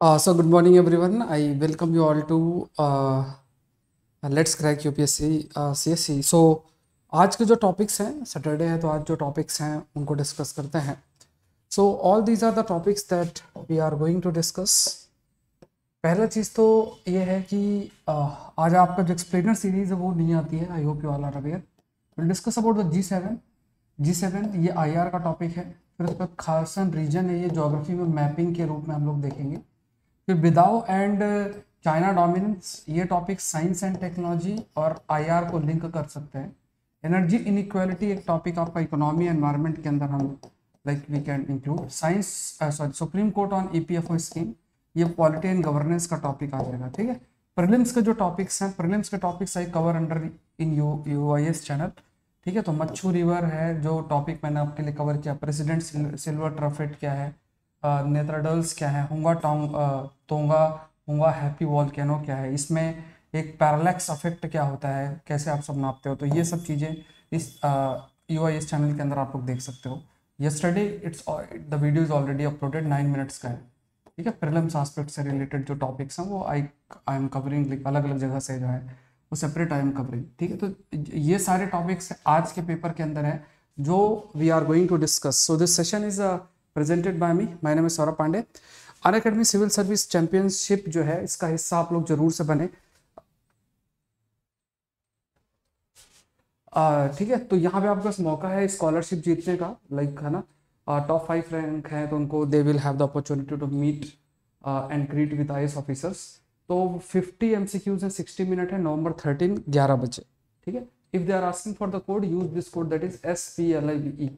Uh, so good morning everyone. I welcome you all to uh, Let's Crack UPSC uh, CSC. So आज के जो topics हैं Saturday है तो आज जो टॉपिक्स हैं उनको डिस्कस करते हैं so all these are the topics that we are going to discuss पहला चीज़ तो ये है कि uh, आज आपका जो एक्सप्लेनर सीरीज है वो नहीं आती है I hope you all are aware will discuss about the G seven G seven ये आई का टॉपिक है फिर उसके बाद खासन रीजन है ये जोग्राफी में मैपिंग के रूप में हम लोग देखेंगे फिर BeiDou and uh, China dominance ये टॉपिक साइंस एंड टेक्नोलॉजी और आईआर को लिंक कर सकते हैं एनर्जी इनक्वालिटी एक टॉपिक आपका इकोनॉमी एनवायरनमेंट के अंदर हम like we can include science sorry Supreme Court on EPFO scheme ये पॉलिटी एंड गवर्नेंस का टॉपिक आ जाएगा ठीक है प्रिलिम्स के जो टॉपिक्स हैं प्रिलिम्स के topics I cover under in U U I S channel ठीक है तो मच्छू रिवर है जो टॉपिक मैंने आपके लिए कवर किया प्रेसिडेंट सिल्वर ट्रफेट क्या है नेत्राडल्स क्या है होंगा टोंग तोंगा होंगा हैप्पी वॉलकैनो क्या है इसमें एक पैरालैक्स अफेक्ट क्या होता है कैसे आप सब नापते हो तो ये सब चीज़ें इस यू आई एस चैनल के अंदर आप लोग देख सकते हो yesterday it's the video is already uploaded nine minutes का है ठीक है प्रिलम्स आस्पेक्ट से रिलेटेड जो टॉपिक्स हैं वो आई आई एम कवरिंग अलग अलग जगह से जो है वो सेपरेट आई एम कवरिंग ठीक है तो ये सारे टॉपिक्स आज के पेपर के अंदर हैं जो we are going to discuss so this session is a presented by me my name है Saurabh Pandey Unacademy civil service championship जो है इसका हिस्सा आप लोग जरूर से बने ठीक है तो यहाँ पे आपके पास मौका है स्कॉलरशिप जीतने का लाइक like, है ना टॉप फाइव रैंक है तो उनको they will have the opportunity to meet and greet with I officers तो 50 एम सी क्यूज हैं सिक्सटी मिनट है नवंबर थर्टीन ग्यारह बजे ठीक है if they are asking for the code use this code that is S P L I B E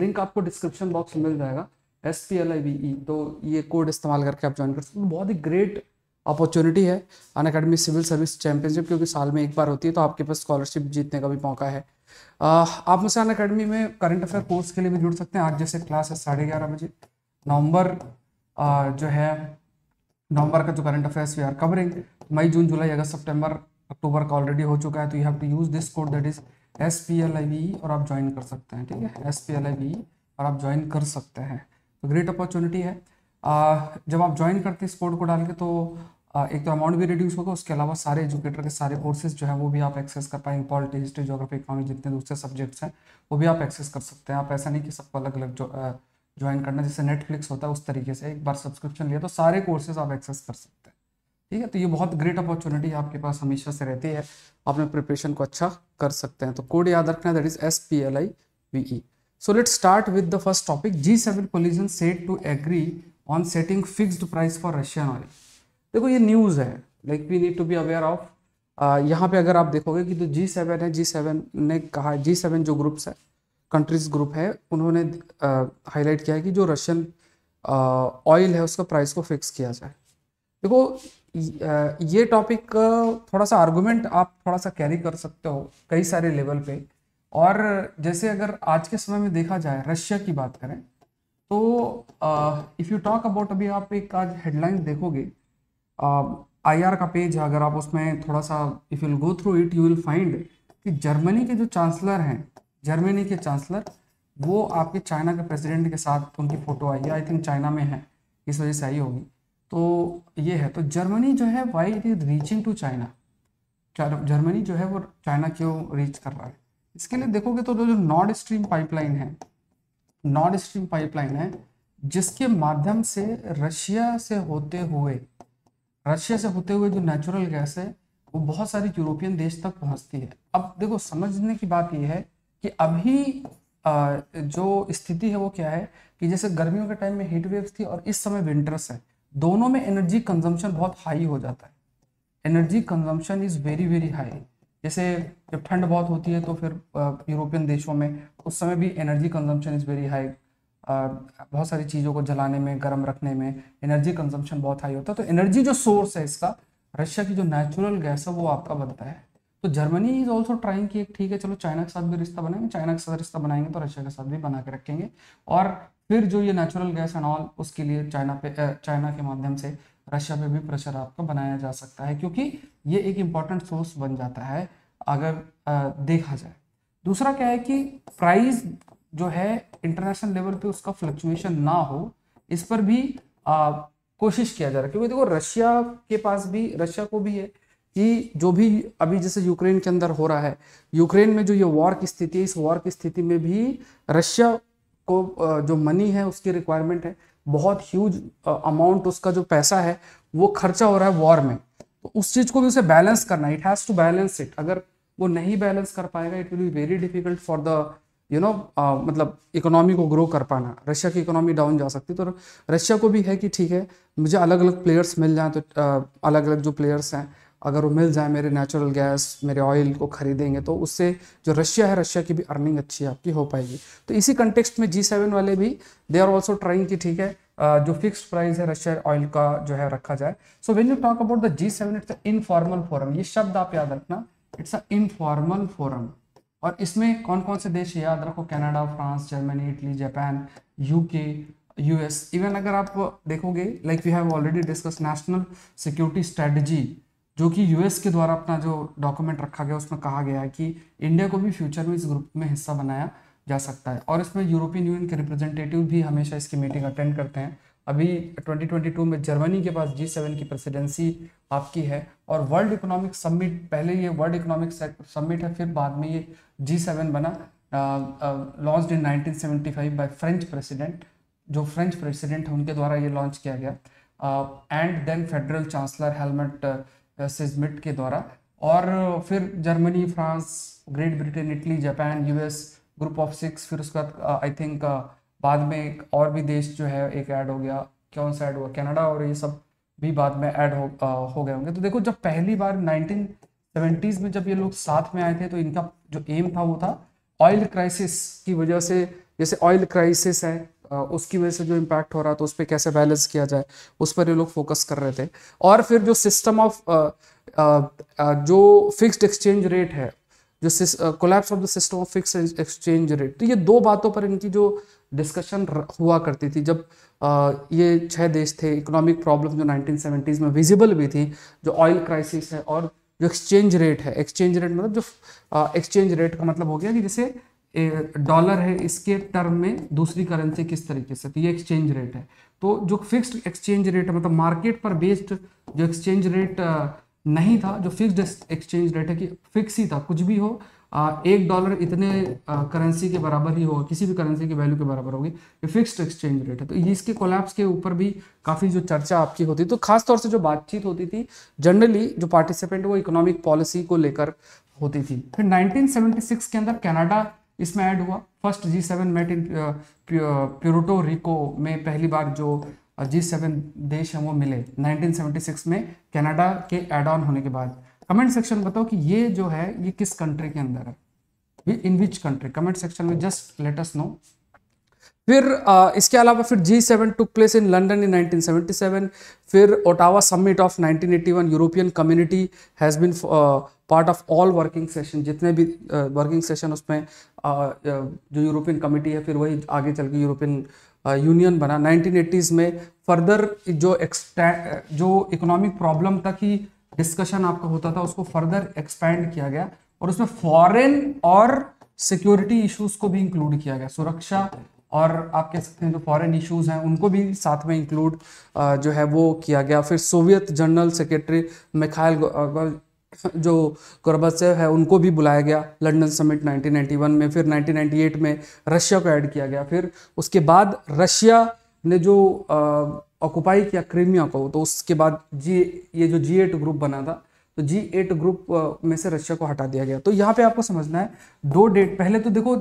link आपको description box में मिल जाएगा S P L I V E तो ये कोड इस्तेमाल करके आप ज्वाइन कर सकते हैं बहुत ही ग्रेट अपॉर्चुनिटी है Unacademy civil service championship क्योंकि साल में एक बार होती है तो आपके पास स्कॉलरशिप जीतने का भी मौका है आ, आप मुझसे अन अकेडमी में करंट अफेयर कोर्स के लिए भी जुड़ सकते हैं आज जैसे क्लास है साढ़े ग्यारह बजे नवंबर जो है नवंबर का जो current affairs we are covering मई जून जुलाई अगस्त सितंबर अक्टूबर का ऑलरेडी हो चुका है तो you have to use this code that is S P L I B और आप ज्वाइन कर सकते हैं ठीक है S P L I B और आप ज्वाइन कर सकते हैं तो ग्रेट अपॉर्चुनिटी है आ, जब आप ज्वाइन करते हैं इस कोड को डाल के तो आ, एक तो अमाउंट भी रिड्यूस होगा उसके अलावा सारे एजुकेटर के सारे कोर्सेज जो है वो भी आप एक्सेस कर पाएंगे पॉलिटी हिस्ट्री जोग्राफी इकोनॉमी जितने दूसरे सब्जेक्ट्स हैं वो भी आप एक्सेस कर सकते हैं आप ऐसा नहीं कि सबको अलग अलग जो ज्वाइन करना जैसे नेटफ्लिक्स होता है उस तरीके से एक बार सब्सक्रिप्शन लिया तो सारे कोर्सेज आप एक्सेस कर सकते हैं ठीक है तो ये बहुत ग्रेट अपॉर्चुनिटी आपके पास हमेशा से रहती है आप अपने प्रिपरेशन को अच्छा कर सकते हैं तो कोड याद रखना that is S P L I V E so let start with the first topic G seven coalition set to agree on setting fixed price for Russian oil देखो ये न्यूज़ है like we need to be aware of यहाँ पे अगर आप देखोगे कि जो जी सेवन है जी सेवन ने कहा जी सेवन जो ग्रुप्स है कंट्रीज ग्रुप है उन्होंने हाईलाइट किया है कि जो रशियन ऑयल है उसका प्राइस को फिक्स किया जाए देखो ये टॉपिक थोड़ा सा आर्गुमेंट आप थोड़ा सा कैरी कर सकते हो कई सारे लेवल पे और जैसे अगर आज के समय में देखा जाए रशिया की बात करें तो इफ़ यू टॉक अबाउट अभी आप एक आज हेडलाइन देखोगे आई आर का पेज अगर आप उसमें थोड़ा सा if you go through it you will find कि जर्मनी के जो चांसलर हैं जर्मनी के चांसलर वो आपके चाइना के प्रेसिडेंट के साथ उनकी फ़ोटो आई है आई थिंक चाइना में है इस वजह से आई होगी तो ये है तो जर्मनी जो है why it is reaching to China Germany जो है वो चाइना क्यों रीच कर रहा है इसके लिए देखोगे तो जो नॉर्थ स्ट्रीम पाइपलाइन है नॉर्थ स्ट्रीम पाइपलाइन है जिसके माध्यम से रशिया से होते हुए रशिया से होते हुए जो नेचुरल गैस है वो बहुत सारी यूरोपियन देश तक पहुंचती है अब देखो समझने की बात यह है कि अभी जो स्थिति है वो क्या है कि जैसे गर्मियों के टाइम में हीट वेव्स थी और इस समय विंटर्स है दोनों में एनर्जी कंजम्पशन बहुत हाई हो जाता है energy consumption is very very high जैसे जब ठंड बहुत होती है तो फिर यूरोपियन देशों में उस समय भी energy consumption is very high बहुत सारी चीज़ों को जलाने में गर्म रखने में एनर्जी कंजम्पशन बहुत हाई होता है तो एनर्जी जो सोर्स है इसका रशिया की जो नेचुरल गैस है वो आपका बनता है तो जर्मनी इज ऑल्सो ट्राइंग कि ठीक है चलो चाइना के साथ भी रिश्ता बनाएंगे चाइना के साथ रिश्ता बनाएंगे तो रशिया के साथ भी बना के रखेंगे और फिर जो ये नेचुरल गैस एंड ऑल उसके लिए चाइना पे चाइना के माध्यम से रशिया पे भी प्रेशर आपका बनाया जा सकता है क्योंकि ये एक इम्पॉर्टेंट सोर्स बन जाता है अगर देखा जाए दूसरा क्या है कि प्राइस जो है इंटरनेशनल लेवल पे उसका फ्लक्चुएशन ना हो इस पर भी आ, कोशिश किया जा रहा है क्योंकि देखो रशिया के पास भी रशिया को भी है कि जो भी अभी जैसे यूक्रेन के अंदर हो रहा है यूक्रेन में जो ये वॉर की स्थिति है इस वॉर की स्थिति में भी रशिया आपको जो मनी है उसकी रिक्वायरमेंट है बहुत ह्यूज अमाउंट उसका जो पैसा है वो खर्चा हो रहा है वॉर में तो उस चीज़ को भी उसे बैलेंस करना it has to balance it अगर वो नहीं बैलेंस कर पाएगा it will be very difficult for the you know मतलब इकोनॉमी को ग्रो कर पाना रशिया की इकोनॉमी डाउन जा सकती तो रशिया को भी है कि ठीक है मुझे अलग अलग प्लेयर्स मिल जाए तो uh, अलग अलग जो प्लेयर्स हैं अगर वो मिल जाए मेरे नेचुरल गैस मेरे ऑयल को खरीदेंगे तो उससे जो रशिया है रशिया की भी अर्निंग अच्छी आपकी हो पाएगी तो इसी कंटेक्स्ट में जी सेवन वाले भी दे आर ऑल्सो ट्राइंग की ठीक है जो फिक्स प्राइस है रशिया ऑयल का जो है रखा जाए so when you talk about the G seven it's informal forum ये शब्द आप याद रखना इट्स अ इनफॉर्मल फोरम और इसमें कौन कौन से देश याद रखो Canada France Germany Italy Japan UK US even अगर आप देखोगे like we have already discuss national security strategy जो कि यूएस के द्वारा अपना जो डॉक्यूमेंट रखा गया उसमें कहा गया है कि इंडिया को भी फ्यूचर में इस ग्रुप में हिस्सा बनाया जा सकता है और इसमें यूरोपियन यूनियन के रिप्रेजेंटेटिव भी हमेशा इसकी मीटिंग अटेंड करते हैं अभी 2022 में जर्मनी के पास जी सेवन की प्रेसिडेंसी आपकी है और वर्ल्ड इकोनॉमिक समिट पहले ये वर्ल्ड इकोनॉमिक समिट है फिर बाद में ये जी सेवन बना launch in 1975 by French president जो फ्रेंच प्रेसिडेंट है उनके द्वारा ये लॉन्च किया गया and then federal chancellor Helmut Schmidt के द्वारा और फिर Germany France Great Britain Italy Japan US group of six फिर उसके बाद आई थिंक बाद में एक और भी देश जो है एक ऐड हो गया कौन सा ऐड हुआ कनाडा और ये सब भी बाद में ऐड हो, आ, हो गए होंगे तो देखो जब पहली बार नाइनटीन सेवेंटीज़ में जब ये लोग साथ में आए थे तो इनका जो एम था वो था ऑयल क्राइसिस की वजह से जैसे ऑयल क्राइसिस है उसकी वजह से जो इम्पैक्ट हो रहा था उस पर कैसे बैलेंस किया जाए उस पर ये लोग फोकस कर रहे थे और फिर जो सिस्टम ऑफ जो फिक्स्ड एक्सचेंज रेट है जो collapse of the system of fix exchange rate तो ये दो बातों पर इनकी जो डिस्कशन हुआ करती थी जब आ, ये छह देश थे इकोनॉमिक प्रॉब्लम जो 1970s में विजिबल भी थी जो ऑयल क्राइसिस है और जो एक्सचेंज रेट है एक्सचेंज रेट मतलब जो एक्सचेंज रेट का मतलब हो गया कि जिसे डॉलर है इसके टर्म में दूसरी करेंसी किस तरीके से तो ये एक्सचेंज रेट है तो जो फिक्स्ड एक्सचेंज रेट है मतलब मार्केट पर बेस्ड जो एक्सचेंज रेट नहीं था जो फिक्स्ड एक्सचेंज रेट है कि फिक्स ही था कुछ भी हो एक डॉलर इतने करेंसी के बराबर ही होगा किसी भी करेंसी की वैल्यू के बराबर होगी ये फिक्स्ड एक्सचेंज रेट है तो इसके कोलैप्स के ऊपर भी काफ़ी जो चर्चा आपकी होती तो खास तौर से जो बातचीत होती थी जनरली जो पार्टिसिपेंट वो इकोनॉमिक पॉलिसी को लेकर होती थी फिर 1976 के अंदर कनाडा इसमें ऐड हुआ first G seven met in Puerto Rico में पहली बार जो जी uh, सेवन देश हैं वो मिले 1976 में कनाडा के एड ऑन होने के बाद कमेंट सेक्शन में बताओ कि ये जो है ये किस कंट्री के अंदर है in which country comment section में जस्ट लेट अस नो फिर uh, इसके अलावा फिर G seven took place in London in 1977 फिर Ottawa summit of 1981 European community has been part of all working session जितने भी वर्किंग uh, सेशन उसमें uh, जो यूरोपियन कमिटी है फिर वही आगे चल के यूरोपियन यूनियन बना 1980s में फर्दर जो जो इकोनॉमिक प्रॉब्लम तक ही डिस्कशन आपका होता था उसको फर्दर एक्सपैंड किया गया और उसमें फॉरेन और सिक्योरिटी इश्यूज को भी इंक्लूड किया गया सुरक्षा और आप कह सकते हैं जो फॉरेन इश्यूज हैं उनको भी साथ में इंक्लूड जो है वो किया गया फिर सोवियत जनरल सेक्रेटरी मिखाइल जो गोरबत्सेव है उनको भी बुलाया गया लंदन समिट 1991 में फिर 1998 में रशिया को ऐड किया गया फिर उसके बाद रशिया ने जो ऑक्यूपाई किया क्रीमिया को तो उसके बाद जी ये जो जी एट ग्रुप बना था तो जी एट ग्रुप में से रशिया को हटा दिया गया तो यहाँ पे आपको समझना है दो डेट पहले तो देखो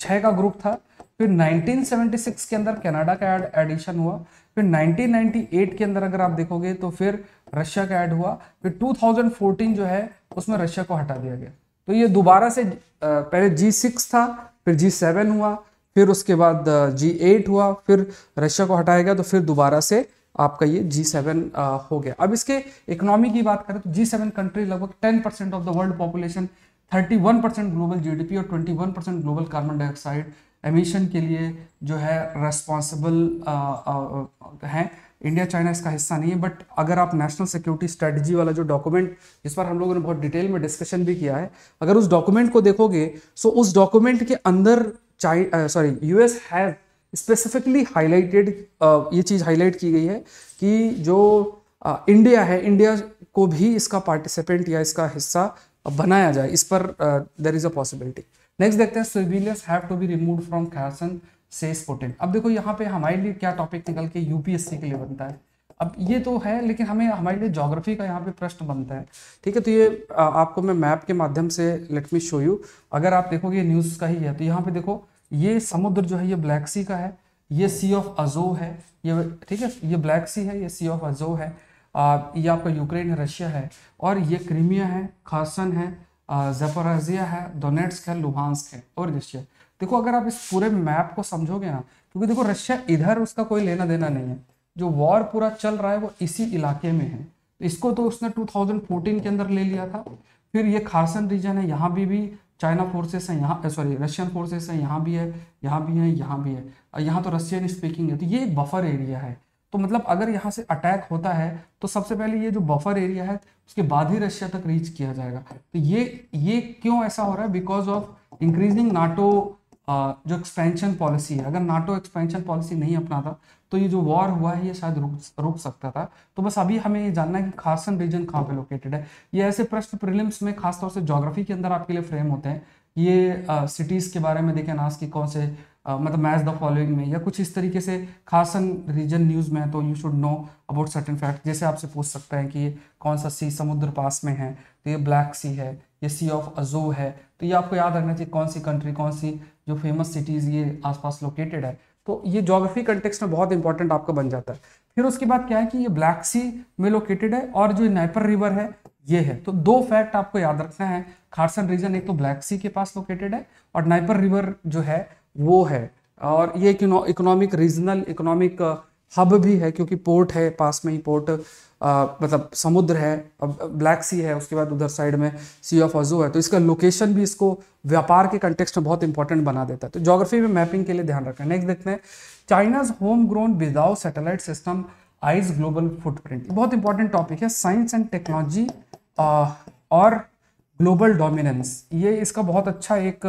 छः का ग्रुप था फिर 1976 के अंदर कनाडा का एड एडिशन हुआ फिर 1998 के अंदर अगर आप देखोगे तो फिर रशिया का ऐड हुआ फिर 2014 जो है उसमें रशिया को हटा दिया गया तो ये दोबारा से पहले जी सिक्स था फिर जी सेवन हुआ फिर उसके बाद जी एट हुआ फिर रशिया को हटाया गया तो फिर दोबारा से आपका ये जी सेवन हो गया अब इसके इकोनॉमी की बात करें तो जी सेवन कंट्री लगभग ten percent of the world population thirty one percent global GDP और twenty one percent global carbon dioxide emission के लिए जो है रेस्पॉन्सिबल uh, uh, हैं इंडिया चाइना इसका हिस्सा नहीं है बट अगर आप नेशनल सिक्योरिटी स्ट्रेटजी वाला जो डॉक्यूमेंट जिस पर हम लोगों ने बहुत डिटेल में डिस्कशन भी किया है अगर उस डॉक्यूमेंट को देखोगे सो उस डॉक्यूमेंट के अंदर sorry US has specifically highlighted ये चीज़ हाईलाइट की गई है कि जो uh, इंडिया है इंडिया को भी इसका पार्टिसिपेंट या इसका हिस्सा बनाया जाए इस पर there is a possibility next देखते हैं civilians have to be remove from Kherson says Putin अब देखो यहाँ पे हमारे लिए क्या टॉपिक निकल के यूपीएससी के लिए बनता है अब ये तो है लेकिन हमें हमारे लिए जोग्राफी का यहाँ पे प्रश्न बनता है ठीक है तो ये आपको मैं मैप के माध्यम से लेट मी शो यू अगर आप देखोगे न्यूज़ का ही है तो यहाँ पे देखो ये समुद्र जो है ये ब्लैक सी का है ये सी ऑफ अजो है ये ठीक है ये ब्लैक सी है ये सी ऑफ अजो है आ, ये आपका यूक्रेन है रशिया है और ये क्रीमिया है खासन है जेपोराजिया है डोनेट्स है लुहानस्क है और रशिया देखो अगर आप इस पूरे मैप को समझोगे ना क्योंकि देखो रशिया इधर उसका कोई लेना देना नहीं है जो वॉर पूरा चल रहा है वो इसी इलाके में है इसको तो उसने 2014 के अंदर ले लिया था फिर ये खारसन रीजन है यहाँ भी भी चाइना फोर्सेस हैं यहाँ सॉरी रशियन फोर्सेस हैं यहाँ भी है यहाँ भी है यहाँ भी है यहाँ तो रशियन स्पीकिंग है तो ये एक बफर एरिया है तो मतलब अगर यहाँ से अटैक होता है तो सबसे पहले ये जो बफर एरिया है उसके बाद ही रशिया तक रीच किया जाएगा तो ये ये क्यों ऐसा हो रहा है बिकॉज ऑफ इंक्रीजिंग नाटो जो एक्सपेंशन पॉलिसी है अगर नाटो एक्सपेंशन पॉलिसी नहीं अपनाता तो ये जो वॉर हुआ है ये शायद रुक रुक सकता था तो बस अभी हमें ये जानना है कि खासन रीजन कहाँ पे लोकेटेड है ये ऐसे प्रश्न प्रिलिम्स में खासतौर से जोग्राफी के अंदर आपके लिए फ्रेम होते हैं ये सिटीज़ के बारे में देखें नास कि कौन से मतलब मैच द फॉलोइंग में या कुछ इस तरीके से खासन रीजन न्यूज़ में है तो you should know about certain fact जैसे आपसे पूछ सकते हैं कि ये कौन सा सी समुद्र पास में है तो ये ब्लैक सी है ये सी ऑफ अजो है तो ये आपको याद रखना चाहिए कौन सी कंट्री कौन सी जो फेमस सिटीज़ ये आसपास लोकेटेड है तो ये जोग्राफी कंटेक्स में बहुत इंपॉर्टेंट आपका बन जाता है फिर उसके बाद क्या है कि ये ब्लैक सी में लोकेटेड है और जो नाइपर रिवर है ये है तो दो फैक्ट आपको याद रखना है खारसन रीजन एक तो ब्लैक सी के पास लोकेटेड है और नाइपर रिवर जो है वो है और ये एक इकोनॉमिक रीजनल इकोनॉमिक हब भी है क्योंकि पोर्ट है पास में ही पोर्ट uh, मतलब समुद्र है ब्लैक सी है उसके बाद उधर साइड में सी ऑफ अजो है तो इसका लोकेशन भी इसको व्यापार के कंटेक्स्ट में बहुत इंपॉर्टेंट बना देता है तो जोग्राफी में मैपिंग के लिए ध्यान रखना नेक्स्ट देखते हैं China's home grown BeiDou satellite system eyes global footprint बहुत इंपॉर्टेंट टॉपिक है साइंस एंड टेक्नोलॉजी और ग्लोबल डोमिनेंस ये इसका बहुत अच्छा एक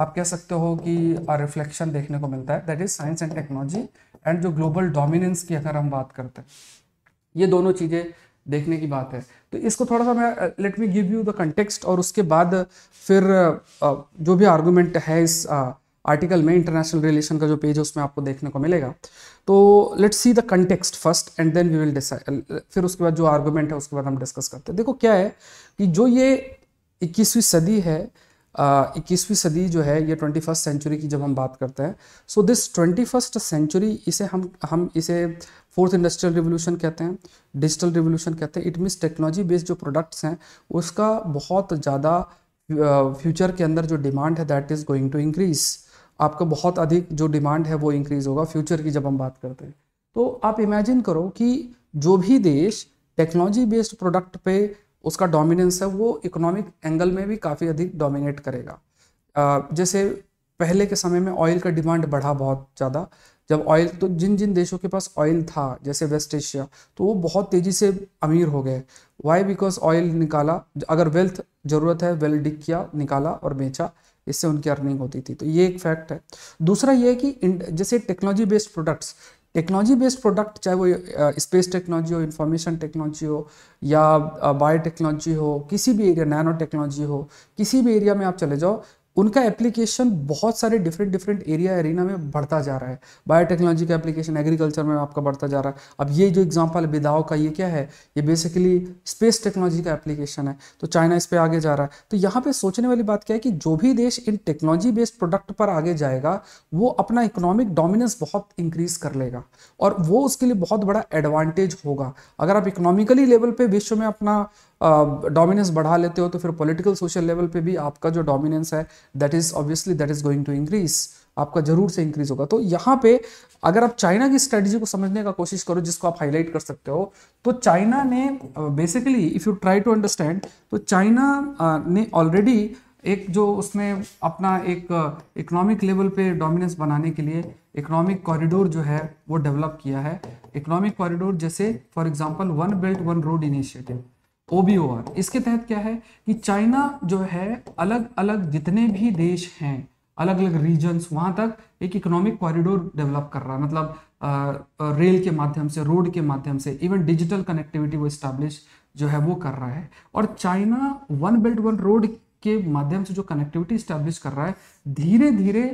आप कह सकते हो कि रिफ्लेक्शन देखने को मिलता है that is science and technology and जो ग्लोबल डोमिनेंस की अगर हम बात करते हैं ये दोनों चीज़ें देखने की बात है तो इसको थोड़ा सा मैं let me give you the context और उसके बाद फिर uh, जो भी आर्गूमेंट है इस आर्टिकल uh, में इंटरनेशनल रिलेशन का जो पेज है उसमें आपको देखने को मिलेगा तो let's see the context first and then we will decide फिर उसके बाद जो आर्गूमेंट है उसके बाद हम डिस्कस करते हैं देखो क्या है कि जो ये इक्कीसवीं सदी है इक्कीसवीं सदी जो है ये ट्वेंटी फर्स्ट सेंचुरी की जब हम बात करते हैं so this twenty first century इसे हम हम इसे फोर्थ इंडस्ट्रियल रिवोल्यूशन कहते हैं डिजिटल रिवोल्यूशन कहते हैं इट मीन्स टेक्नोलॉजी बेस्ड जो प्रोडक्ट्स हैं उसका बहुत ज़्यादा फ्यूचर के अंदर जो डिमांड है that is going to increase आपका बहुत अधिक जो डिमांड है वो इंक्रीज़ होगा फ्यूचर की जब हम बात करते हैं तो आप इमेजिन करो कि जो भी देश टेक्नोलॉजी बेस्ड प्रोडक्ट पे उसका डोमिनेंस है वो इकोनॉमिक एंगल में भी काफ़ी अधिक डोमिनेट करेगा जैसे पहले के समय में ऑयल का डिमांड बढ़ा बहुत ज़्यादा जब ऑयल तो जिन जिन देशों के पास ऑयल था जैसे वेस्ट एशिया तो वो बहुत तेज़ी से अमीर हो गए वाई बिकॉज ऑयल निकाला अगर वेल्थ ज़रूरत है वेल डिक किया निकाला और बेचा इससे उनकी अर्निंग होती थी तो ये एक फैक्ट है दूसरा ये है कि जैसे technology based products technology based product चाहे वो स्पेस टेक्नोलॉजी हो इंफॉर्मेशन टेक्नोलॉजी हो या बायो टेक्नोलॉजी हो किसी भी एरिया नैनो टेक्नोलॉजी हो किसी भी एरिया में आप चले जाओ उनका एप्लीकेशन बहुत सारे डिफरेंट डिफरेंट एरिया एरिना में बढ़ता जा रहा है बायोटेक्नोलॉजी का एप्लीकेशन एग्रीकल्चर में आपका बढ़ता जा रहा है अब ये जो एग्जांपल विदाओ का ये क्या है ये बेसिकली स्पेस टेक्नोलॉजी का एप्लीकेशन है तो चाइना इस पर आगे जा रहा है तो यहाँ पर सोचने वाली बात क्या है कि जो भी देश इन टेक्नोलॉजी बेस्ड प्रोडक्ट पर आगे जाएगा वो अपना इकोनॉमिक डोमिनेंस बहुत इंक्रीज कर लेगा और वो उसके लिए बहुत बड़ा एडवांटेज होगा अगर आप इकोनॉमिकली लेवल पर विश्व में अपना डोमिनेंस बढ़ा लेते हो तो फिर पॉलिटिकल सोशल लेवल पे भी आपका जो डोमिनेंस है that is obviously that is going to increase आपका जरूर से इंक्रीज होगा तो यहाँ पे अगर आप चाइना की स्ट्रेटजी को समझने का कोशिश करो जिसको आप हाईलाइट कर सकते हो तो चाइना ने basically if you try to understand तो चाइना ने ऑलरेडी एक जो उसने अपना एक इकोनॉमिक लेवल पे डोमिनेंस बनाने के लिए इकोनॉमिक कॉरिडोर जो है वो डेवलप किया है इकोनॉमिक कॉरिडोर जैसे for example one belt one road initiative OBOR इसके तहत क्या है कि चाइना जो है अलग अलग जितने भी देश हैं अलग अलग रीजन्स वहां तक एक इकोनॉमिक कॉरिडोर डेवलप कर रहा है मतलब रेल के माध्यम से रोड के माध्यम से इवन डिजिटल कनेक्टिविटी वो स्टैब्लिश जो है वो कर रहा है और China one belt one road के माध्यम से जो कनेक्टिविटी स्टैब्लिश कर रहा है धीरे धीरे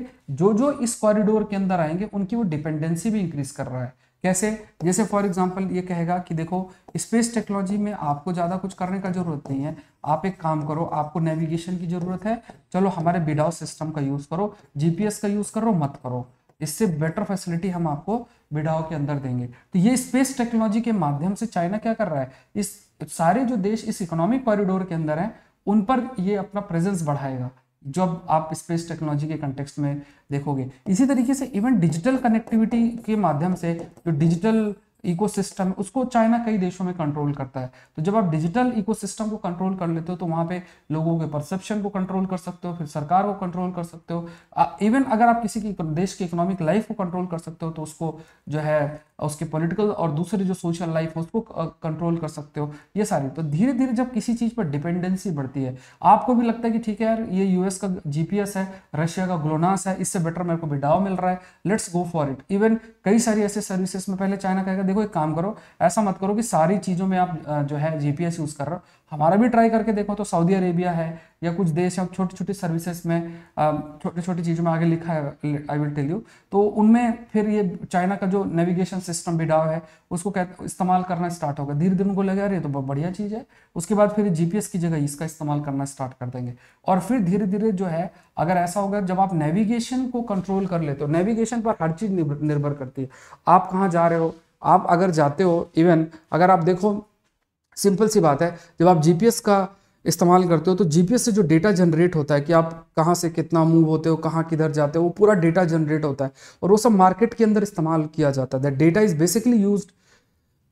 जो जो इस कॉरिडोर के अंदर आएंगे उनकी वो डिपेंडेंसी भी इंक्रीज कर रहा है कैसे जैसे फॉर एग्जाम्पल ये कहेगा कि देखो स्पेस टेक्नोलॉजी में आपको ज़्यादा कुछ करने का ज़रूरत नहीं है आप एक काम करो आपको नेविगेशन की ज़रूरत है चलो हमारे बिडाउ सिस्टम का यूज़ करो जीपीएस का यूज़ करो मत करो इससे बेटर फैसिलिटी हम आपको बिडाओ के अंदर देंगे तो ये स्पेस टेक्नोलॉजी के माध्यम से चाइना क्या कर रहा है इस सारे जो देश इस इकोनॉमिक कॉरिडोर के अंदर हैं उन पर ये अपना प्रेजेंस बढ़ाएगा जो आप स्पेस टेक्नोलॉजी के कंटेक्स में देखोगे इसी तरीके से इवन डिजिटल कनेक्टिविटी के माध्यम से जो डिजिटल इकोसिस्टम है उसको चाइना कई देशों में कंट्रोल करता है तो जब आप डिजिटल इकोसिस्टम को कंट्रोल कर लेते हो तो वहाँ पे लोगों के परसेप्शन को कंट्रोल कर सकते हो फिर सरकार को कंट्रोल कर सकते हो इवन अगर आप किसी की देश की इकोनॉमिक लाइफ को कंट्रोल कर सकते हो तो उसको जो है उसके पॉलिटिकल और दूसरी जो सोशल लाइफ है उसको कंट्रोल कर सकते हो ये सारी तो धीरे धीरे जब किसी चीज़ पर डिपेंडेंसी बढ़ती है आपको भी लगता है कि ठीक है यार ये यूएस का जीपीएस है रशिया का ग्लोनास है इससे बेटर मेरे को बिडाव मिल रहा है let's go for it even कई सारी ऐसे सर्विसेज में पहले चाइना कहेगा देखो एक काम करो ऐसा मत करो कि सारी चीज़ों में आप जो है जीपीएस यूज़ कर रहे हो हमारा भी ट्राई करके देखो तो सऊदी अरेबिया है या कुछ देश है छोटी छोटी सर्विसेज में छोटी छोटी चीज़ों में आगे लिखा है आई विल टेल यू तो उनमें फिर ये चाइना का जो नेविगेशन सिस्टम बिडाव है उसको कह इस्तेमाल करना स्टार्ट होगा धीरे धीरे उनको लगे अरे तो बढ़िया चीज़ है उसके बाद फिर जी की जगह इसका इस्तेमाल करना स्टार्ट कर देंगे और फिर धीरे धीरे जो है अगर ऐसा होगा जब आप नेविगेशन को कंट्रोल कर लेते हो नेविगेशन पर हर चीज़ निर्भर करती है आप कहाँ जा रहे हो आप अगर जाते हो इवन अगर आप देखो सिंपल सी बात है जब आप जीपीएस का इस्तेमाल करते हो तो जीपीएस से जो डेटा जनरेट होता है कि आप कहाँ से कितना मूव होते हो कहाँ किधर जाते हो वो पूरा डेटा जनरेट होता है और वो सब मार्केट के अंदर इस्तेमाल किया जाता है that data is basically use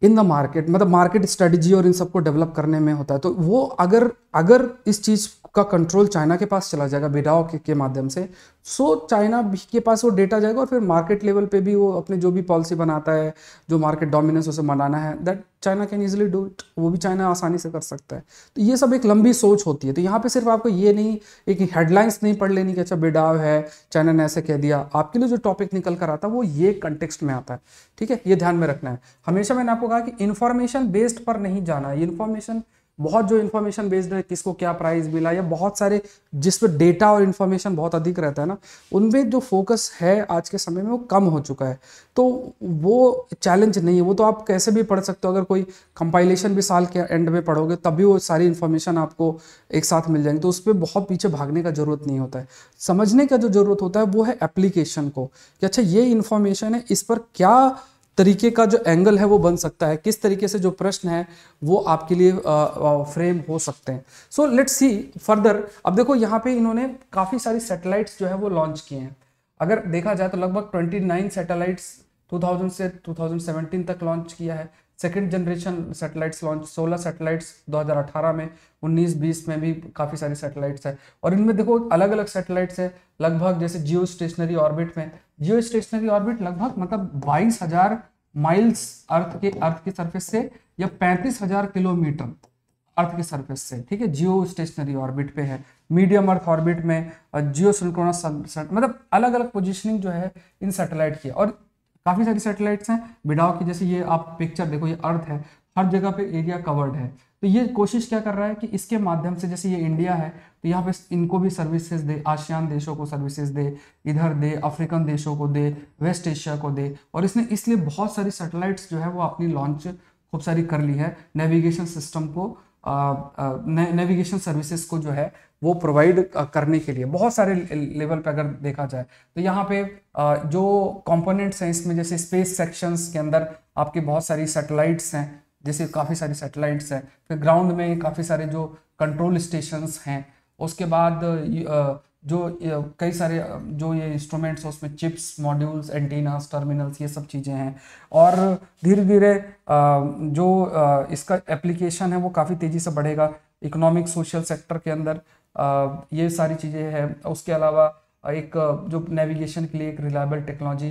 in the market मतलब मार्केट स्ट्रेटजी और इन सबको डेवलप करने में होता है तो वो अगर अगर इस चीज़ का कंट्रोल चाइना के पास चला जाएगा बिडाओ के, के माध्यम से सो so, चाइना के पास वो डेटा जाएगा और फिर मार्केट लेवल पे भी वो अपने जो भी पॉलिसी बनाता है जो मार्केट डोमिनेंस उसे मनाना है that China can easily do it वो भी चाइना आसानी से कर सकता है तो ये सब एक लंबी सोच होती है तो यहाँ पे सिर्फ आपको ये नहीं एक हेडलाइंस नहीं पढ़ लेनी कि अच्छा बेडाव है चाइना ने ऐसे कह दिया आपके लिए जो टॉपिक निकल कर आता है वो ये कंटेक्सट में आता है ठीक है ये ध्यान में रखना है हमेशा मैंने आपको कहा कि इन्फॉर्मेशन बेस्ड पर नहीं जाना ये इन्फॉर्मेशन बहुत जो इन्फॉर्मेशन बेस्ड है किसको क्या प्राइस मिला या बहुत सारे जिस पर डेटा और इन्फॉर्मेशन बहुत अधिक रहता है ना उनमें जो फोकस है आज के समय में वो कम हो चुका है तो वो चैलेंज नहीं है वो तो आप कैसे भी पढ़ सकते हो अगर कोई कंपाइलेशन भी साल के एंड में पढ़ोगे तभी वो सारी इन्फॉर्मेशन आपको एक साथ मिल जाएंगे तो उस पर बहुत पीछे भागने का ज़रूरत नहीं होता है समझने का जो ज़रूरत होता है वो है एप्लीकेशन को कि अच्छा ये इन्फॉर्मेशन है इस पर क्या तरीके का जो एंगल है वो बन सकता है किस तरीके से जो प्रश्न है वो आपके लिए फ्रेम हो सकते हैं सो लेट्स सी फर्दर अब देखो यहाँ पे इन्होंने काफ़ी सारी सैटेलाइट्स जो है वो लॉन्च किए हैं अगर देखा जाए तो लगभग 29 सैटेलाइट्स 2000 से 2017 तक लॉन्च किया है सेकेंड जनरेशन सैटेलाइट्स लॉन्च सोलह सैटेलाइट्स 2018 में 19 20 में भी काफ़ी सारी सैटेलाइट्स है और इनमें देखो अलग अलग सैटेलाइट्स है लगभग जैसे जियो स्टेशनरी ऑर्बिट में जियो स्टेशनरी ऑर्बिट लगभग मतलब बाईस हजार माइल्स अर्थ के अर्थ की सरफेस से या पैंतीस हजार किलोमीटर अर्थ की सरफेस से ठीक है जियो स्टेशनरी ऑर्बिट पे है मीडियम अर्थ ऑर्बिट में जियो सिंक्रोनस मतलब अलग अलग पोजिशनिंग जो है इन सैटेलाइट की और काफ़ी सारी सैटेलाइट्स हैं बिडाओ की जैसे ये आप पिक्चर देखो ये अर्थ है हर जगह पे एरिया कवर्ड है तो ये कोशिश क्या कर रहा है कि इसके माध्यम से जैसे ये इंडिया है तो यहाँ पे इनको भी सर्विसेज दे आसियान देशों को सर्विसेज दे इधर दे अफ्रीकन देशों को दे वेस्ट एशिया को दे और इसने इसलिए बहुत सारी सैटेलाइट्स जो है वो अपनी लॉन्च खूब सारी कर ली है नेविगेशन सिस्टम को नेविगेशन सर्विसेज को जो है वो प्रोवाइड करने के लिए बहुत सारे लेवल पे अगर देखा जाए तो यहाँ पे जो कंपोनेंट्स हैं इसमें जैसे स्पेस सेक्शंस के अंदर आपके बहुत सारी सैटेलाइट्स हैं जैसे काफ़ी सारी सैटेलाइट्स हैं फिर ग्राउंड में काफ़ी सारे जो कंट्रोल स्टेशंस हैं उसके बाद जो कई सारे जो ये इंस्ट्रूमेंट्स हैं उसमें चिप्स मॉड्यूल्स एंटीनास टर्मिनल्स ये सब चीज़ें हैं और धीरे धीरे जो इसका एप्लीकेशन है वो काफ़ी तेज़ी से बढ़ेगा इकोनॉमिक सोशल सेक्टर के अंदर ये सारी चीज़ें हैं उसके अलावा एक जो नेविगेशन के लिए एक रिलायबल टेक्नोलॉजी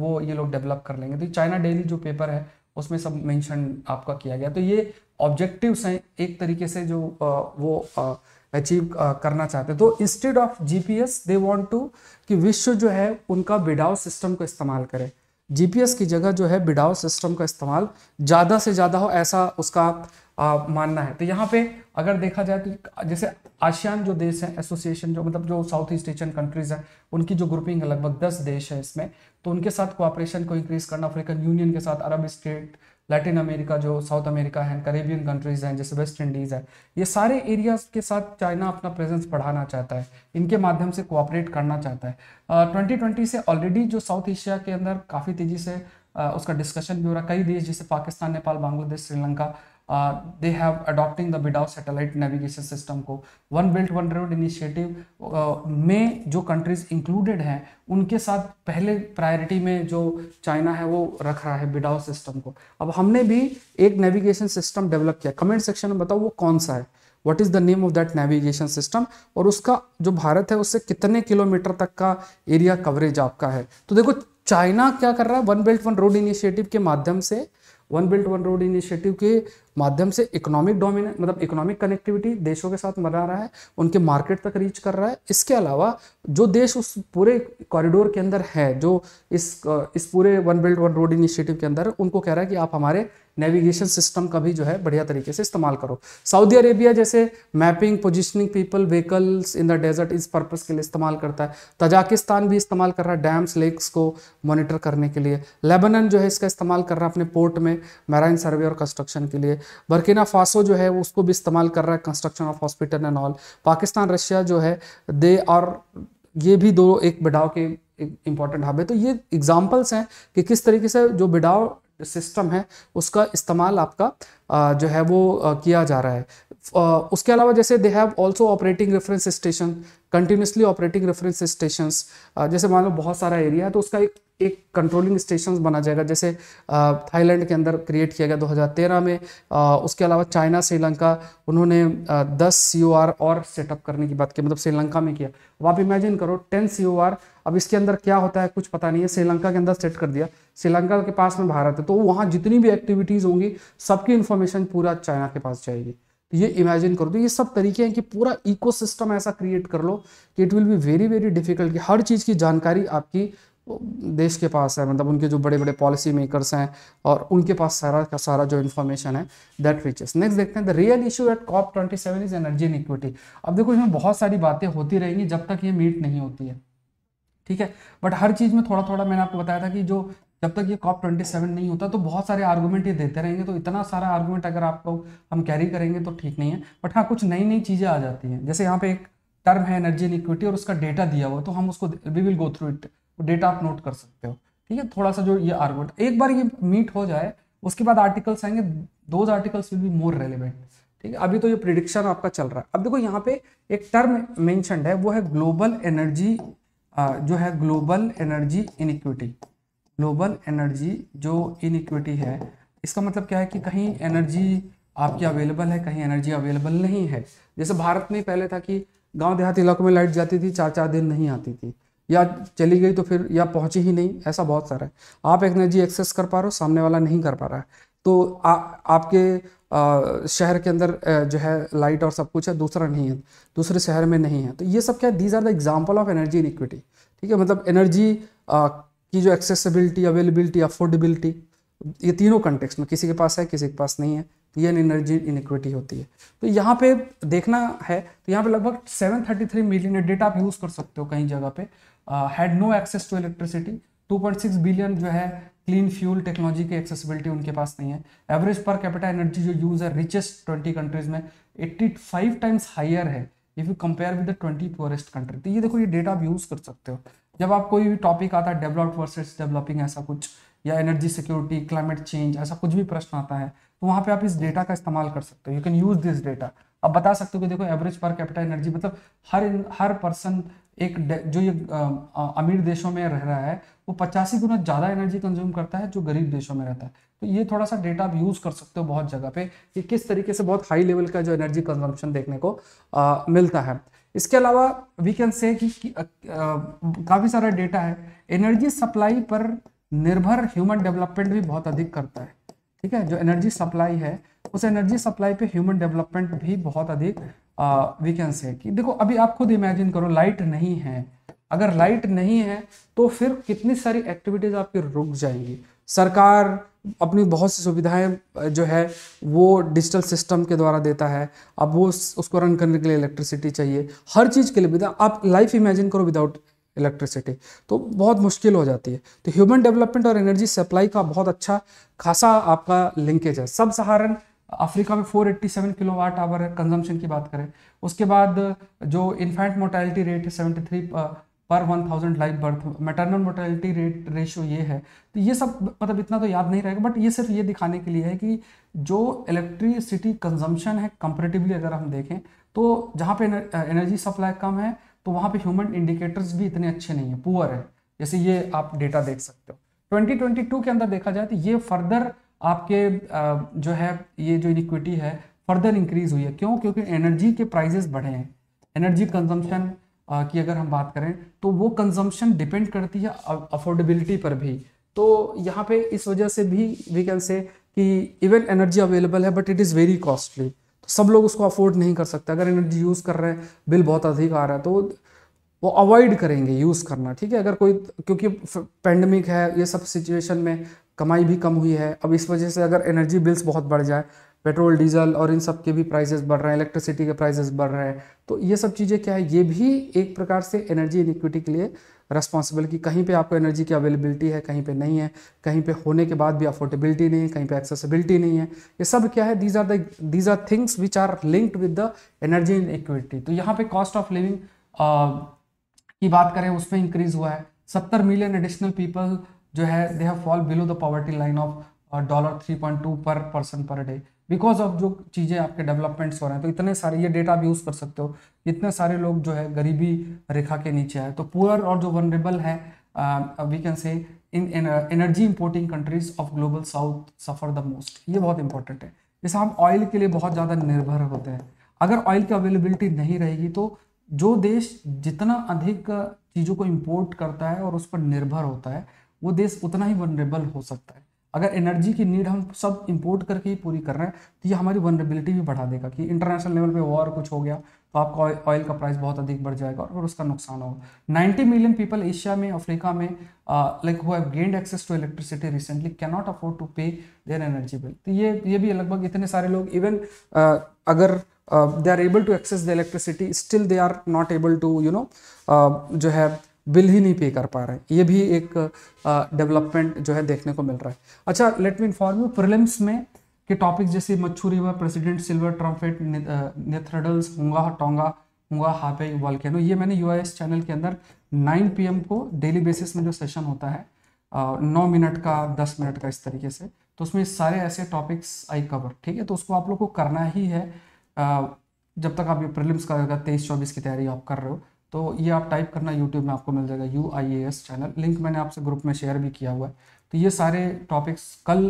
वो ये लोग डेवलप कर लेंगे तो चाइना डेली जो पेपर है उसमें सब मेंशन आपका किया गया तो ये ऑब्जेक्टिव्स हैं एक तरीके से जो वो अचीव करना चाहते हैं तो instead of GPS they want to कि विश्व जो है उनका बिडाओ सिस्टम को इस्तेमाल करे जीपीएस की जगह जो है बिडाओ सिस्टम का इस्तेमाल ज़्यादा से ज़्यादा हो ऐसा उसका आ, मानना है तो यहाँ पे अगर देखा जाए तो जैसे आशियान जो देश है एसोसिएशन जो मतलब जो साउथ ईस्ट एशियन कंट्रीज हैं उनकी जो ग्रुपिंग है लगभग दस देश है इसमें तो उनके साथ कोऑपरेशन को इंक्रीज करना अफ्रीकन यूनियन के साथ अरब स्टेट लैटिन अमेरिका जो साउथ अमेरिका है करेबियन कंट्रीज हैं जैसे वेस्ट इंडीज़ है ये सारे एरियाज के साथ चाइना अपना प्रेजेंस बढ़ाना चाहता है इनके माध्यम से कोऑपरेट करना चाहता है ट्वेंटी uh, ट्वेंटी से ऑलरेडी जो साउथ एशिया के अंदर काफ़ी तेज़ी से उसका डिस्कशन भी हो रहा है कई देश जैसे Pakistan Nepal Bangladesh Sri Lanka they have adopting the BIDAO satellite navigation system को one belt one road initiative में जो कंट्रीज इंक्लूडेड हैं उनके साथ पहले प्रायोरिटी में जो चाइना है वो रख रहा है बिडाओ सिस्टम को अब हमने भी एक नेविगेशन सिस्टम डेवलप किया कमेंट सेक्शन में बताओ वो कौन सा है what is the name of that navigation system और उसका जो भारत है उससे कितने किलोमीटर तक का एरिया कवरेज आपका है तो देखो चाइना क्या कर रहा है one belt one road initiative के माध्यम से one belt one road initiative के माध्यम से इकोनॉमिक डोमिन मतलब इकोनॉमिक कनेक्टिविटी देशों के साथ बना रहा है उनके मार्केट तक रीच कर रहा है इसके अलावा जो देश उस पूरे कॉरिडोर के अंदर है जो इस इस पूरे one belt one road initiative के अंदर उनको कह रहा है कि आप हमारे नेविगेशन सिस्टम का भी जो है बढ़िया तरीके से इस्तेमाल करो सऊदी अरेबिया जैसे mapping positioning people vehicles in the desert इस पर्पज़ के लिए इस्तेमाल करता है तजाकिस्तान भी इस्तेमाल कर रहा है डैम्स लेक्स को मॉनिटर करने के लिए लेबनन जो है इसका इस्तेमाल कर रहा है अपने पोर्ट में मैराइन सर्वे और कंस्ट्रक्शन के लिए बर्किना फासो जो है उसको भी इस्तेमाल कर रहा है construction of hospital and all Pakistan Russia जो है दे और ये भी दो एक बिडाव के इम्पॉर्टेंट हब है तो ये एग्जाम्पल्स हैं कि किस तरीके से जो बिडाव सिस्टम है उसका इस्तेमाल आपका जो है वो किया जा रहा है उसके अलावा जैसे they have also operating reference station continuously operating reference station जैसे मान लो बहुत सारा एरिया है तो उसका एक एक कंट्रोलिंग स्टेशन बना जाएगा जैसे थाईलैंड के अंदर क्रिएट किया गया 2013 में आ, उसके अलावा चाइना श्रीलंका उन्होंने आ, 10 सी और सेटअप करने की बात की मतलब श्रीलंका में किया अब आप इमेजिन करो 10 सी अब इसके अंदर क्या होता है कुछ पता नहीं है श्रीलंका के अंदर सेट कर दिया श्रीलंका के पास में भारत है तो वहाँ जितनी भी एक्टिविटीज़ होंगी सबकी इन्फॉर्मेशन पूरा चाइना के पास जाएगी तो ये इमेजिन करो तो ये सब तरीके हैं कि पूरा इकोसिस्टम ऐसा क्रिएट कर लो कि it will be very very difficult कि हर चीज़ की जानकारी आपकी देश के पास है मतलब उनके जो बड़े बड़े पॉलिसी मेकर्स हैं और उनके पास सारा का सारा जो इन्फॉर्मेशन है दैट रीचेस नेक्स्ट देखते हैं the real issue at COP twenty seven is energy inequity अब देखो इसमें बहुत सारी बातें होती रहेंगी जब तक ये मीट नहीं होती है ठीक है बट हर चीज़ में थोड़ा थोड़ा मैंने आपको बताया था कि जो जब तक ये कॉप ट्वेंटी सेवन नहीं होता तो बहुत सारे आर्गूमेंट ये देते रहेंगे तो इतना सारा आर्गूमेंट अगर आपको हम कैरी करेंगे तो ठीक नहीं है बट हाँ कुछ नई नई चीज़ें आ जाती हैं जैसे यहाँ पे एक टर्म है एनर्जी इन इक्विटी और उसका डेटा दिया हुआ तो हम उसको we will go through it data आप नोट कर सकते हो ठीक है थोड़ा सा जो ये आर्गुमेंट एक बार ये मीट हो जाए उसके बाद आर्टिकल्स आएंगे those articles will be more relevant ठीक है अभी तो ये प्रिडिक्शन आपका चल रहा है अब देखो यहाँ पे एक टर्म मैंशनड है वो है ग्लोबल एनर्जी जो है global energy inequity global energy जो इनिक्विटी है इसका मतलब क्या है कि कहीं एनर्जी आपकी अवेलेबल है कहीं एनर्जी अवेलेबल नहीं है जैसे भारत में पहले था कि गांव देहाती इलाकों में लाइट जाती थी चार चार दिन नहीं आती थी या चली गई तो फिर या पहुंची ही नहीं ऐसा बहुत सारा है आप एनर्जी एक्सेस कर पा रहे हो सामने वाला नहीं कर पा रहा है तो आ, आपके आ, शहर के अंदर जो है लाइट और सब कुछ है दूसरा नहीं है दूसरे शहर में नहीं है तो ये सब क्या है these are the example of energy inequity ठीक है मतलब एनर्जी की जो एक्सेसिबिलिटी अवेलेबिलिटी अफोर्डेबिलिटी ये तीनों कंटेक्स में किसी के पास है किसी के पास नहीं है तो ये एनर्जी इन इक्विटी होती है तो यहाँ पे देखना है तो यहाँ पे लगभग seven thirty three million data आप यूज़ कर सकते हो कहीं जगह पे had no access to electricity 2.6 billion जो है क्लीन फ्यूल टेक्नोलॉजी की एक्सेसिबिलिटी उनके पास नहीं है एवरेज पर कैपिटल एनर्जी जो यूज़ है रिचेस्ट ट्वेंटी कंट्रीज में एट्टी फाइव टाइम्स हायर है if you compare with the twenty poorest country तो ये देखो ये डेटा आप यूज़ कर सकते हो जब आप कोई भी टॉपिक आता है डेवलप्ड वर्सेज डेवलपिंग ऐसा कुछ या एनर्जी सिक्योरिटी क्लाइमेट चेंज ऐसा कुछ भी प्रश्न आता है तो वहाँ पे आप इस डेटा का इस्तेमाल कर सकते हो you can use this data आप बता सकते हो कि देखो एवरेज पर कैपिटल एनर्जी मतलब हर हर पर्सन एक जो ये अमीर देशों में रह रहा है वो पचासी गुना ज़्यादा एनर्जी कंज्यूम करता है जो गरीब देशों में रहता है तो ये थोड़ा सा डेटा आप यूज़ कर सकते हो बहुत जगह पे कि किस तरीके से बहुत हाई लेवल का जो एनर्जी कंजम्पशन देखने को आ, मिलता है इसके अलावा वी कैन से कि, कि काफ़ी सारा डेटा है एनर्जी सप्लाई पर निर्भर ह्यूमन डेवलपमेंट भी बहुत अधिक करता है ठीक है जो एनर्जी सप्लाई है उस एनर्जी सप्लाई पे ह्यूमन डेवलपमेंट भी बहुत अधिक वीकेंस है कि देखो अभी आप खुद इमेजिन करो लाइट नहीं है अगर लाइट नहीं है तो फिर कितनी सारी एक्टिविटीज आपकी रुक जाएंगी सरकार अपनी बहुत सी सुविधाएं जो है वो डिजिटल सिस्टम के द्वारा देता है अब वो उसको रन करने के लिए इलेक्ट्रिसिटी चाहिए हर चीज़ के लिए आप लाइफ इमेजिन करो विदाउट इलेक्ट्रिसिटी तो बहुत मुश्किल हो जाती है तो ह्यूमन डेवलपमेंट और एनर्जी सप्लाई का बहुत अच्छा खासा आपका लिंकेज है सब सहारन अफ्रीका में 487 eighty seven kilowatt hour consumption की बात करें उसके बाद जो इन्फेंट मोर्टेलिटी रेट है 73 पर 1000 life birth maternal mortality rate ratio ये है तो ये सब मतलब इतना तो याद नहीं रहेगा बट ये सिर्फ ये दिखाने के लिए है कि जो इलेक्ट्रिसिटी कंजम्पशन है कंपेरेटिवली अगर हम देखें तो जहाँ पे एनर्जी सप्लाई uh, कम है तो वहाँ पे ह्यूमन इंडिकेटर्स भी इतने अच्छे नहीं है पुअर है जैसे ये आप डेटा देख सकते हो 2022 के अंदर देखा जाए तो ये फर्दर आपके जो है ये जो इनिक्विटी है फर्दर इंक्रीज हुई है क्यों क्योंकि एनर्जी के प्राइजेस बढ़े हैं एनर्जी कंजम्पशन की अगर हम बात करें तो वो कंजम्पशन डिपेंड करती है अफोर्डेबिलिटी पर भी तो यहाँ पे इस वजह से भी वी कैन से कि इवन एनर्जी अवेलेबल है but it is very costly तो सब लोग उसको अफोर्ड नहीं कर सकते अगर एनर्जी यूज़ कर रहे हैं बिल बहुत अधिक आ रहा है तो वो अवॉइड करेंगे यूज़ करना ठीक है अगर कोई क्योंकि पेंडेमिक है ये सब सिचुएशन में कमाई भी कम हुई है अब इस वजह से अगर एनर्जी बिल्स बहुत बढ़ जाए पेट्रोल डीजल और इन सब के भी प्राइसेस बढ़ रहे हैं इलेक्ट्रिसिटी के प्राइसेस बढ़ रहे हैं तो ये सब चीज़ें क्या है ये भी एक प्रकार से एनर्जी इनिक्विटी के लिए रेस्पॉन्सिबल कि कहीं पे आपको एनर्जी की अवेलेबिलिटी है कहीं पे नहीं है कहीं पे होने के बाद भी अफोर्डेबिलिटी नहीं है कहीं पे एक्सेसिबिलिटी नहीं है ये सब क्या है these are the these are things which are linked with the energy inequity तो यहाँ पे कॉस्ट ऑफ लिविंग की बात करें उसमें इंक्रीज हुआ है सत्तर मिलियन एडिशनल पीपल जो है they have fall below the poverty line of dollar three point two per person per day because of जो चीज़ें आपके डेवलपमेंट्स हो रहे हैं तो इतने सारे ये डेटा भी यूज़ कर सकते हो इतने सारे लोग जो है गरीबी रेखा के नीचे है तो पुअर और जो वनरेबल है we can say in energy importing countries of global south suffer the most ये बहुत इंपॉर्टेंट है जैसे हम ऑयल के लिए बहुत ज़्यादा निर्भर होते हैं अगर ऑयल की अवेलेबिलिटी नहीं रहेगी तो जो देश जितना अधिक चीज़ों को इम्पोर्ट करता है और उस पर निर्भर होता है वो देश उतना ही वनरेबल हो सकता है अगर एनर्जी की नीड हम सब इंपोर्ट करके ही पूरी कर रहे हैं तो ये हमारी वनरेबिलिटी भी बढ़ा देगा कि इंटरनेशनल लेवल पे वॉर कुछ हो गया तो आपका ऑयल का प्राइस बहुत अधिक बढ़ जाएगा और उसका नुकसान होगा 90 मिलियन पीपल एशिया में अफ्रीका में like who have gained access to electricity recently can not afford to pay their energy bill तो ये ये भी लगभग इतने सारे लोग इवन uh, अगर they are able to access the electricity still they are not able to you know जो है बिल ही नहीं पे कर पा रहे हैं ये भी एक डेवलपमेंट जो है देखने को मिल रहा है अच्छा let me inform you prelims में के टॉपिक्स जैसे Machchhu river president silver trumpet Netherlands Hunga Tonga हुआ हापे वॉल्केनो ये मैंने यू चैनल के अंदर 9 पी को डेली बेसिस में जो सेशन होता है नौ मिनट का दस मिनट का इस तरीके से तो उसमें सारे ऐसे टॉपिक्स आई कवर ठीक है तो उसको आप लोग को करना ही है जब तक आप ये प्रिलिम्स का तेईस चौबीस की तैयारी आप कर रहे हो तो ये आप टाइप करना यूट्यूब में आपको मिल जाएगा U I A S channel link मैंने आपसे ग्रुप में शेयर भी किया हुआ है तो ये सारे टॉपिक्स कल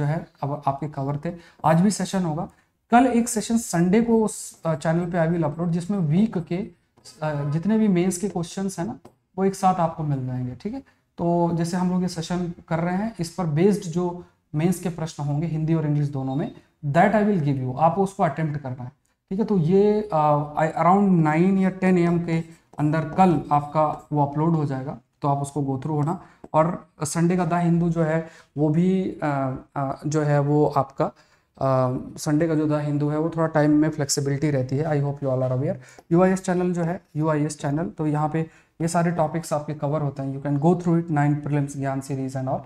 जो है अब आपके कवर थे आज भी सेशन होगा कल एक सेशन संडे को उस चैनल पे आई विल अपलोड जिसमें वीक के जितने भी मेंस के क्वेश्चंस हैं ना वो एक साथ आपको मिल जाएंगे ठीक है तो जैसे हम लोग ये सेशन कर रहे हैं इस पर बेस्ड जो मेंस के प्रश्न होंगे हिंदी और इंग्लिश दोनों में that I will give you आपको उसको अटेम्प्ट करना है ठीक है तो ये अराउंड नाइन या टेन ए के अंदर कल आपका वो अपलोड हो जाएगा तो आप उसको गो थ्रू होना और संडे का द हिंदू जो है वो भी जो है वो आपका संडे का जो द हिंदू है वो थोड़ा टाइम में फ्लेक्सिबिलिटी रहती है I hope you all are aware you channel जो है यू चैनल तो यहाँ पे ये सारे टॉपिक्स आपके कवर होते हैं you can go through it nine prelims Gyan series and all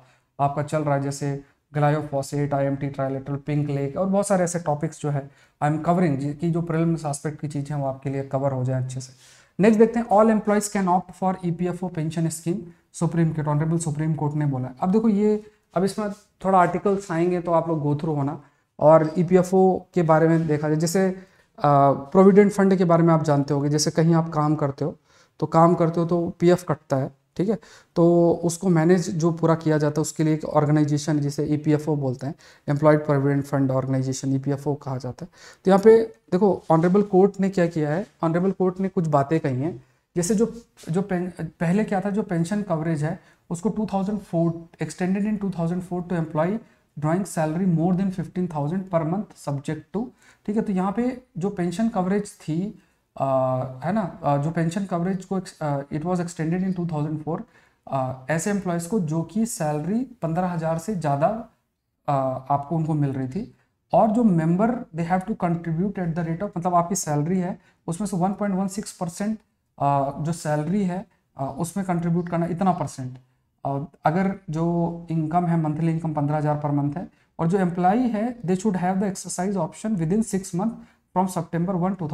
आपका चल रहा है जैसे glyphosate I M T trilateral pink lake और बहुत सारे ऐसे टॉपिक्स जो है आई एम कवरिंग जिसकी जो प्रिलिम्स आस्पेक्ट की चीज़ें वो आपके लिए कवर हो जाए अच्छे से नेक्स्ट देखते हैं all employees can opt for EPFO pension scheme supreme court honourable supreme court ने बोला अब देखो ये अब इसमें थोड़ा आर्टिकल्स आएंगे तो आप लोग गो थ्रू होना और ईपीएफओ e के बारे में देखा जाए जैसे प्रोविडेंट फंड के बारे में आप जानते होगे जैसे कहीं आप काम करते हो तो काम करते हो तो पीएफ कटता है ठीक है तो उसको मैनेज जो पूरा किया जाता है उसके लिए एक ऑर्गेनाइजेशन जिसे ई e बोलते हैं employed provident fund organisation E कहा जाता है तो यहाँ पे देखो ऑनरेबल कोर्ट ने क्या किया है ऑनरेबल कोर्ट ने कुछ बातें कही हैं जैसे जो जो पहले क्या था जो पेंशन कवरेज है उसको 2004 extended in 2004 to employee drawing salary more than 15,000 per month subject to ठीक है तो यहाँ पे जो पेंशन कवरेज थी है ना जो पेंशन कवरेज को इट वाज एक्सटेंडेड इन 2004 ऐसे एम्प्लॉयज़ को जो कि सैलरी पंद्रह हज़ार से ज़्यादा आपको उनको मिल रही थी और जो member they have to contribute at the rate of मतलब आपकी सैलरी है उसमें से 1.16 परसेंट जो सैलरी है उसमें कंट्रीब्यूट करना इतना परसेंट अगर जो इनकम है मंथली इनकम पंद्रह हज़ार पर मंथ है और जो एम्प्लॉई है they should have the exercise option within six month from September one to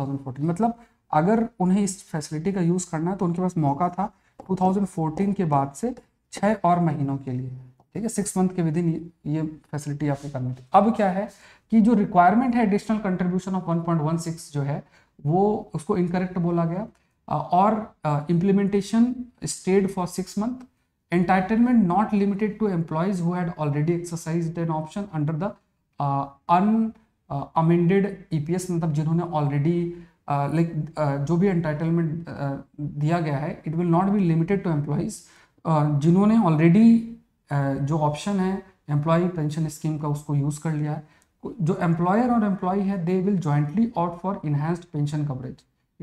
मतलब अगर उन्हें इस फैसिलिटी का यूज़ करना है तो उनके पास मौका था 2014 के बाद से छः और महीनों के लिए ठीक है सिक्स मंथ के विदिन ये फैसिलिटी आपको करनी थी अब क्या है कि जो रिक्वायरमेंट है एडिशनल कंट्रीब्यूशन ऑफ 1.16 जो है वो उसको इनकरेक्ट बोला गया और implementation stayed for six month entitlement not limited to employees who already exercise an option under the unamended EPS e मतलब जिन्होंने ऑलरेडी लाइक जो भी एंटाइटलमेंट दिया गया है it will not be limited to employees जिन्होंने already जो option है एम्प्लॉय पेंशन स्कीम का उसको यूज़ कर लिया है जो एम्प्लॉयर और एम्प्लॉय है they will jointly opt for enhanced pension coverage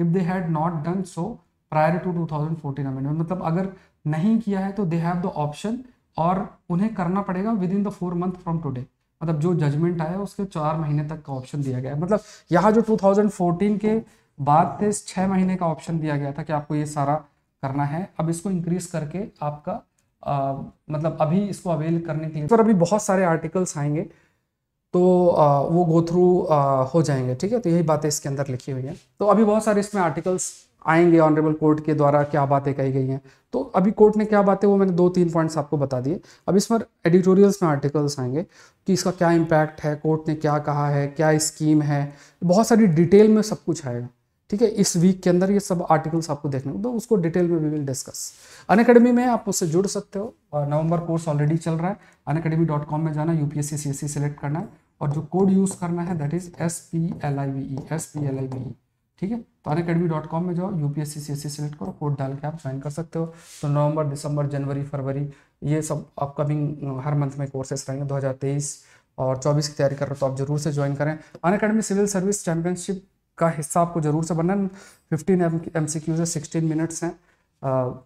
if they had not done so prior to 2014 amendment मतलब अगर नहीं किया है तो दे हैव द ऑप्शन और उन्हें करना पड़ेगा within the four month from today मतलब जो जजमेंट आया उसके चार महीने तक का ऑप्शन दिया गया है मतलब यहाँ जो 2014 के बाद थे छः महीने का ऑप्शन दिया गया था कि आपको ये सारा करना है अब इसको इंक्रीज करके आपका आ, मतलब अभी इसको अवेल करने के लिए पर अभी बहुत सारे आर्टिकल्स आएंगे तो आ, वो गो थ्रू हो जाएंगे ठीक है तो यही बातें इसके अंदर लिखी हुई हैं तो अभी बहुत सारे इसमें आर्टिकल्स आएंगे ऑनरेबल कोर्ट के द्वारा क्या बातें कही गई हैं तो अभी कोर्ट ने क्या बातें वो मैंने दो तीन पॉइंट्स आपको बता दिए अब इस पर एडिटोरियल्स में आर्टिकल्स आएंगे कि इसका क्या इम्पैक्ट है कोर्ट ने क्या कहा है क्या स्कीम है बहुत सारी डिटेल में सब कुछ आएगा ठीक है इस वीक के अंदर ये सब आर्टिकल्स आपको देखने को तो उसको डिटेल में we will discuss Unacademy में आप उससे जुड़ सकते हो और नवंबर कोर्स ऑलरेडी चल रहा है अन अकेडमी डॉट कॉम में जाना यूपीएससी सी सेलेक्ट करना है और जो कोड यूज़ करना है that is S P L I V E S P L I V E ठीक है तो अन अकेडमी डॉट कॉम में जाओ U P S C select करो कोड डाल के आप ज्वाइन कर सकते हो तो नवंबर दिसंबर जनवरी फरवरी ये सब अपकमिंग हर मंथ में कोर्सेस रहेंगे 2023 और 24 की तैयारी कर रहे हो तो आप जरूर से ज्वाइन करें Unacademy civil service championship का हिस्सा आपको जरूर से बनना फिफ्टीन एम सी क्यूज है सिक्सटीन मिनट्स हैं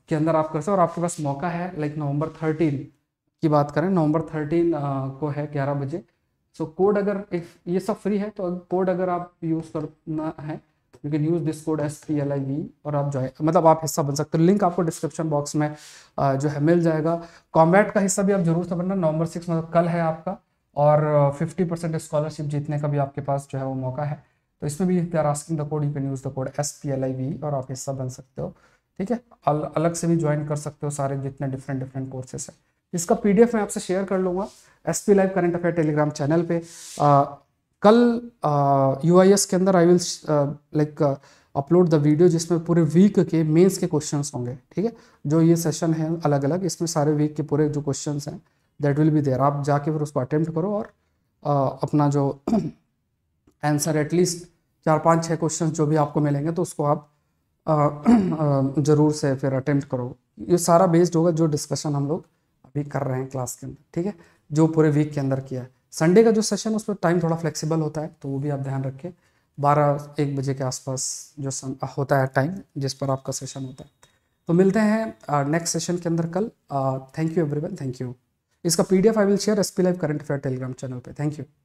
के अंदर आप कर सकते हो और आपके पास मौका है लाइक नवंबर थर्टीन की बात करें नवंबर थर्टीन को है ग्यारह बजे सो कोड अगर इफ ये सब फ्री है तो कोड अगर आप यूज़ करना है you can use this code S P L I V और आप ज्वाइन मतलब आप हिस्सा बन सकते हो लिंक आपको डिस्क्रिप्शन बॉक्स में जो है मिल जाएगा कॉम्बैट का हिस्सा भी आप जरूर से बनना नवंबर सिक्स मतलब कल है आपका और फिफ्टी परसेंट स्कॉलरशिप जीतने का भी आपके पास जो है वो मौका है तो इसमें भी they are asking the code you can use the code S P L I V और आप हिस्सा बन सकते हो ठीक है अलग से भी ज्वाइन कर सकते हो सारे जितने डिफरेंट डिफरेंट कोर्सेस हैं इसका पीडीएफ मैं आपसे शेयर कर लूँगा S P live current affair Telegram channel पे कल यू के अंदर I will like upload the video जिसमें पूरे वीक के मेंस के क्वेश्चंस होंगे ठीक है जो ये सेशन है अलग अलग इसमें सारे वीक के पूरे जो क्वेश्चंस हैं दैट विल बी देयर आप जाके फिर उसको अटैम्प्ट करो और uh, अपना जो आंसर एटलीस्ट चार पाँच छः क्वेश्चन जो भी आपको मिलेंगे तो उसको आप uh, ज़रूर से फिर अटैम्प्ट करो ये सारा बेस्ड होगा जो डिस्कशन हम लोग अभी कर रहे हैं क्लास के अंदर ठीक है जो पूरे वीक के अंदर किया है संडे का जो सेशन उसमें टाइम थोड़ा फ्लेक्सिबल होता है तो वो भी आप ध्यान रखें बारह एक बजे के आसपास जो सन होता है टाइम जिस पर आपका सेशन होता है तो मिलते हैं नेक्स्ट सेशन के अंदर कल thank you everyone thank you इसका PDF I will share S P live current affair Telegram channel पे थैंक यू